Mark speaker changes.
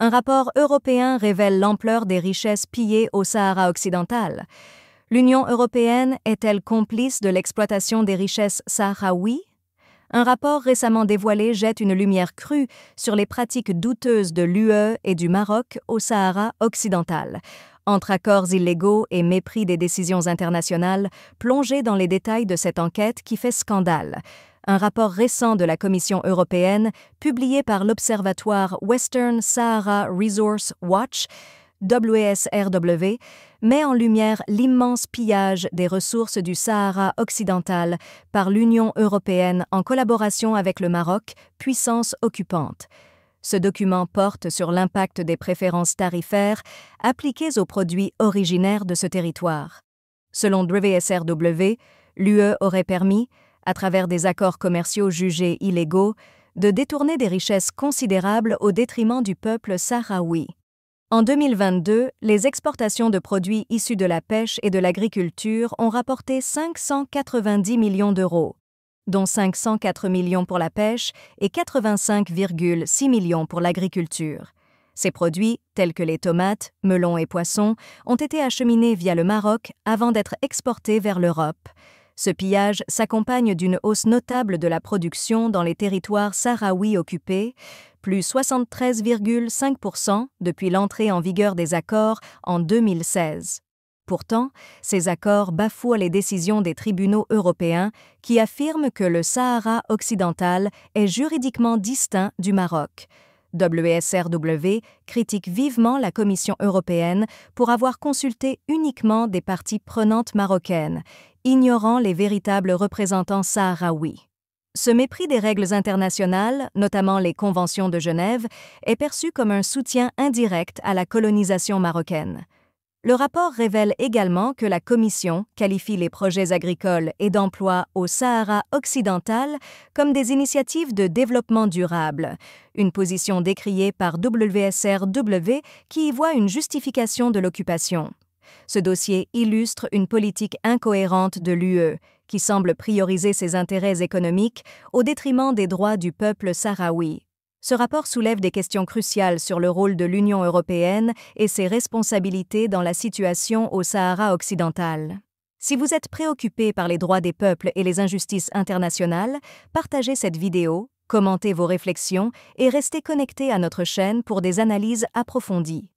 Speaker 1: un rapport européen révèle l'ampleur des richesses pillées au Sahara occidental. L'Union européenne est-elle complice de l'exploitation des richesses sahraouies un rapport récemment dévoilé jette une lumière crue sur les pratiques douteuses de l'UE et du Maroc au Sahara occidental. Entre accords illégaux et mépris des décisions internationales, plongez dans les détails de cette enquête qui fait scandale un rapport récent de la Commission européenne, publié par l'Observatoire Western Sahara Resource Watch, WSRW, met en lumière l'immense pillage des ressources du Sahara occidental par l'Union européenne en collaboration avec le Maroc, puissance occupante. Ce document porte sur l'impact des préférences tarifaires appliquées aux produits originaires de ce territoire. Selon WSRW, l'UE aurait permis à travers des accords commerciaux jugés illégaux, de détourner des richesses considérables au détriment du peuple sahraoui. En 2022, les exportations de produits issus de la pêche et de l'agriculture ont rapporté 590 millions d'euros, dont 504 millions pour la pêche et 85,6 millions pour l'agriculture. Ces produits, tels que les tomates, melons et poissons, ont été acheminés via le Maroc avant d'être exportés vers l'Europe. Ce pillage s'accompagne d'une hausse notable de la production dans les territoires sahraouis occupés, plus 73,5% depuis l'entrée en vigueur des accords en 2016. Pourtant, ces accords bafouent les décisions des tribunaux européens qui affirment que le Sahara occidental est juridiquement distinct du Maroc. WSRW critique vivement la Commission européenne pour avoir consulté uniquement des parties prenantes marocaines ignorant les véritables représentants sahraouis. Ce mépris des règles internationales, notamment les conventions de Genève, est perçu comme un soutien indirect à la colonisation marocaine. Le rapport révèle également que la Commission qualifie les projets agricoles et d'emploi au Sahara occidental comme des initiatives de développement durable, une position décriée par WSRW qui y voit une justification de l'occupation. Ce dossier illustre une politique incohérente de l'UE, qui semble prioriser ses intérêts économiques au détriment des droits du peuple sahraoui. Ce rapport soulève des questions cruciales sur le rôle de l'Union européenne et ses responsabilités dans la situation au Sahara occidental. Si vous êtes préoccupé par les droits des peuples et les injustices internationales, partagez cette vidéo, commentez vos réflexions et restez connecté à notre chaîne pour des analyses approfondies.